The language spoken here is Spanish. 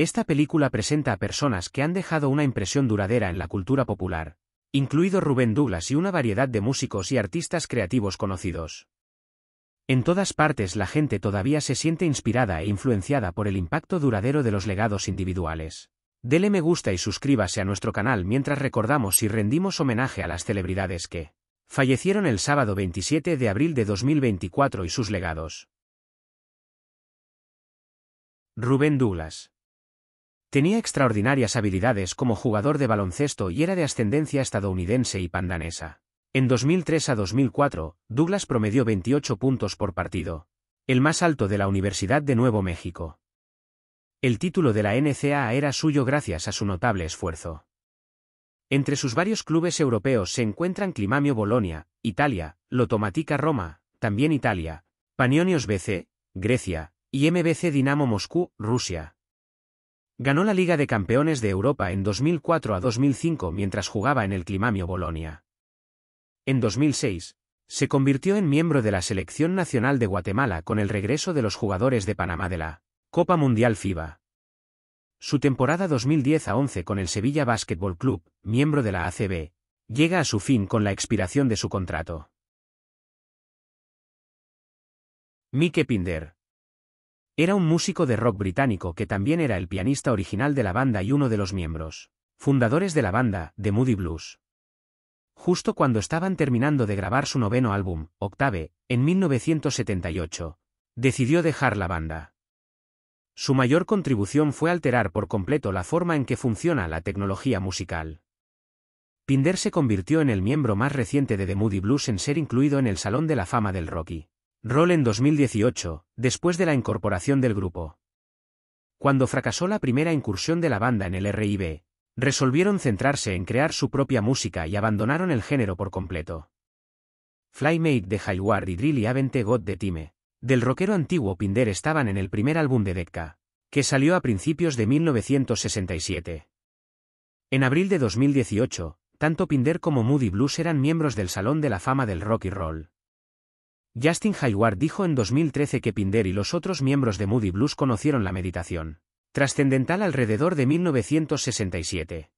Esta película presenta a personas que han dejado una impresión duradera en la cultura popular, incluido Rubén Douglas y una variedad de músicos y artistas creativos conocidos. En todas partes la gente todavía se siente inspirada e influenciada por el impacto duradero de los legados individuales. Dele me gusta y suscríbase a nuestro canal mientras recordamos y rendimos homenaje a las celebridades que fallecieron el sábado 27 de abril de 2024 y sus legados. Rubén Douglas Tenía extraordinarias habilidades como jugador de baloncesto y era de ascendencia estadounidense y pandanesa. En 2003 a 2004, Douglas promedió 28 puntos por partido, el más alto de la Universidad de Nuevo México. El título de la NCAA era suyo gracias a su notable esfuerzo. Entre sus varios clubes europeos se encuentran Climamio Bolonia, Italia, Lotomatica Roma, también Italia, Panionios BC, Grecia, y MBC Dinamo Moscú, Rusia. Ganó la Liga de Campeones de Europa en 2004 a 2005 mientras jugaba en el Climamio Bolonia. En 2006, se convirtió en miembro de la Selección Nacional de Guatemala con el regreso de los jugadores de Panamá de la Copa Mundial FIBA. Su temporada 2010 a 11 con el Sevilla Basketball Club, miembro de la ACB, llega a su fin con la expiración de su contrato. Mike Pinder era un músico de rock británico que también era el pianista original de la banda y uno de los miembros fundadores de la banda, The Moody Blues. Justo cuando estaban terminando de grabar su noveno álbum, Octave, en 1978, decidió dejar la banda. Su mayor contribución fue alterar por completo la forma en que funciona la tecnología musical. Pinder se convirtió en el miembro más reciente de The Moody Blues en ser incluido en el Salón de la Fama del Rocky. Roll en 2018, después de la incorporación del grupo. Cuando fracasó la primera incursión de la banda en el RIB, resolvieron centrarse en crear su propia música y abandonaron el género por completo. Flymate de Highward y Drilly Avente God de Time, del rockero antiguo Pinder estaban en el primer álbum de Decca, que salió a principios de 1967. En abril de 2018, tanto Pinder como Moody Blues eran miembros del Salón de la Fama del Rock y Roll. Justin Hayward dijo en 2013 que Pinder y los otros miembros de Moody Blues conocieron la meditación trascendental alrededor de 1967.